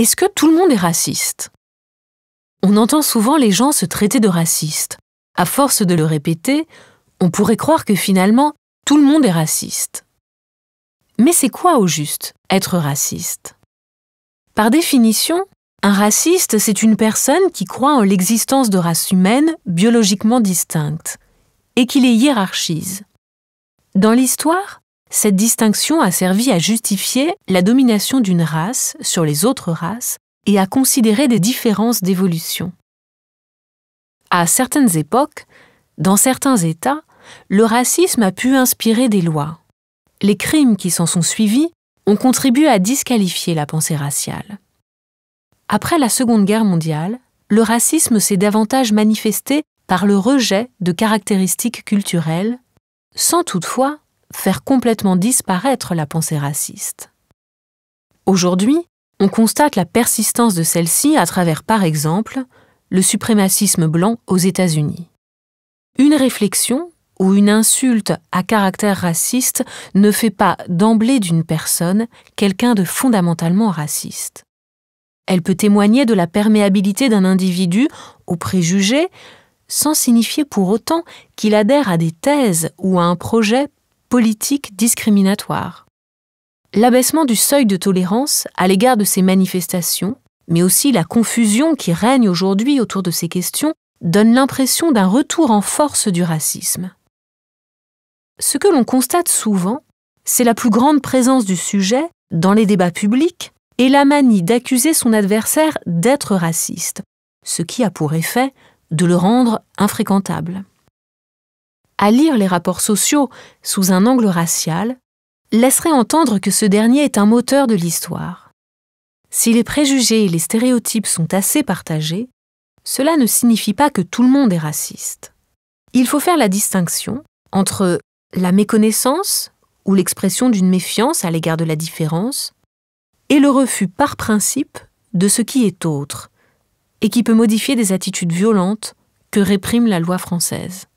Est-ce que tout le monde est raciste On entend souvent les gens se traiter de racistes. À force de le répéter, on pourrait croire que finalement, tout le monde est raciste. Mais c'est quoi au juste être raciste Par définition, un raciste, c'est une personne qui croit en l'existence de races humaines biologiquement distinctes et qui les hiérarchise. Dans l'histoire, cette distinction a servi à justifier la domination d'une race sur les autres races et à considérer des différences d'évolution. À certaines époques, dans certains États, le racisme a pu inspirer des lois. Les crimes qui s'en sont suivis ont contribué à disqualifier la pensée raciale. Après la Seconde Guerre mondiale, le racisme s'est davantage manifesté par le rejet de caractéristiques culturelles, sans toutefois faire complètement disparaître la pensée raciste. Aujourd'hui, on constate la persistance de celle-ci à travers, par exemple, le suprémacisme blanc aux États-Unis. Une réflexion ou une insulte à caractère raciste ne fait pas d'emblée d'une personne quelqu'un de fondamentalement raciste. Elle peut témoigner de la perméabilité d'un individu aux préjugés, sans signifier pour autant qu'il adhère à des thèses ou à un projet politique discriminatoire. L'abaissement du seuil de tolérance à l'égard de ces manifestations, mais aussi la confusion qui règne aujourd'hui autour de ces questions, donne l'impression d'un retour en force du racisme. Ce que l'on constate souvent, c'est la plus grande présence du sujet dans les débats publics et la manie d'accuser son adversaire d'être raciste, ce qui a pour effet de le rendre infréquentable à lire les rapports sociaux sous un angle racial, laisserait entendre que ce dernier est un moteur de l'histoire. Si les préjugés et les stéréotypes sont assez partagés, cela ne signifie pas que tout le monde est raciste. Il faut faire la distinction entre la méconnaissance ou l'expression d'une méfiance à l'égard de la différence et le refus par principe de ce qui est autre et qui peut modifier des attitudes violentes que réprime la loi française.